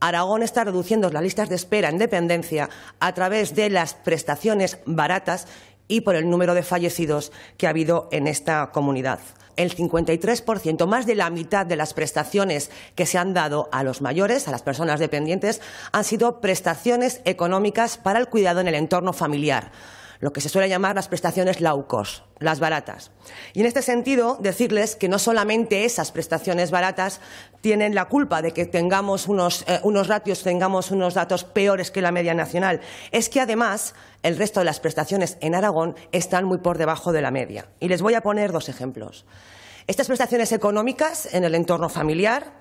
Aragón está reduciendo las listas de espera en dependencia a través de las prestaciones baratas y por el número de fallecidos que ha habido en esta comunidad. El 53%, más de la mitad de las prestaciones que se han dado a los mayores, a las personas dependientes, han sido prestaciones económicas para el cuidado en el entorno familiar lo que se suele llamar las prestaciones laucos, las baratas. Y en este sentido, decirles que no solamente esas prestaciones baratas tienen la culpa de que tengamos unos, eh, unos ratios, tengamos unos datos peores que la media nacional, es que además el resto de las prestaciones en Aragón están muy por debajo de la media. Y les voy a poner dos ejemplos. Estas prestaciones económicas en el entorno familiar,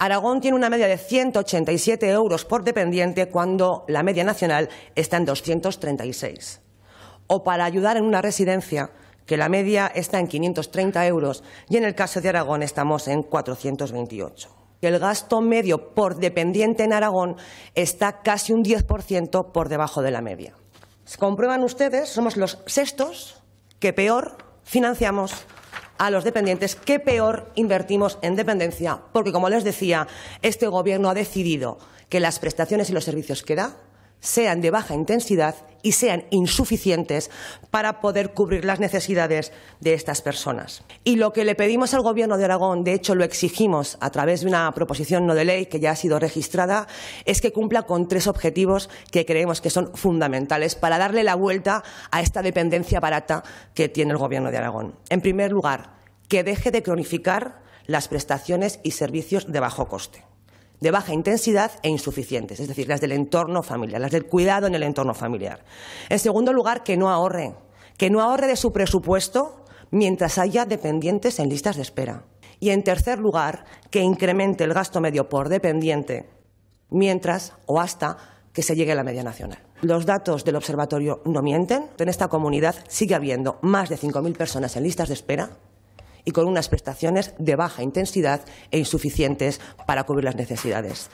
Aragón tiene una media de 187 euros por dependiente cuando la media nacional está en 236 o para ayudar en una residencia, que la media está en 530 euros y en el caso de Aragón estamos en 428. El gasto medio por dependiente en Aragón está casi un 10% por debajo de la media. Si comprueban ustedes, somos los sextos que peor financiamos a los dependientes, que peor invertimos en dependencia, porque como les decía, este Gobierno ha decidido que las prestaciones y los servicios que da sean de baja intensidad y sean insuficientes para poder cubrir las necesidades de estas personas. Y lo que le pedimos al Gobierno de Aragón, de hecho lo exigimos a través de una proposición no de ley que ya ha sido registrada, es que cumpla con tres objetivos que creemos que son fundamentales para darle la vuelta a esta dependencia barata que tiene el Gobierno de Aragón. En primer lugar, que deje de cronificar las prestaciones y servicios de bajo coste de baja intensidad e insuficientes, es decir, las del entorno familiar, las del cuidado en el entorno familiar. En segundo lugar, que no ahorre, que no ahorre de su presupuesto mientras haya dependientes en listas de espera. Y en tercer lugar, que incremente el gasto medio por dependiente mientras o hasta que se llegue a la media nacional. Los datos del observatorio no mienten. En esta comunidad sigue habiendo más de 5.000 personas en listas de espera y con unas prestaciones de baja intensidad e insuficientes para cubrir las necesidades.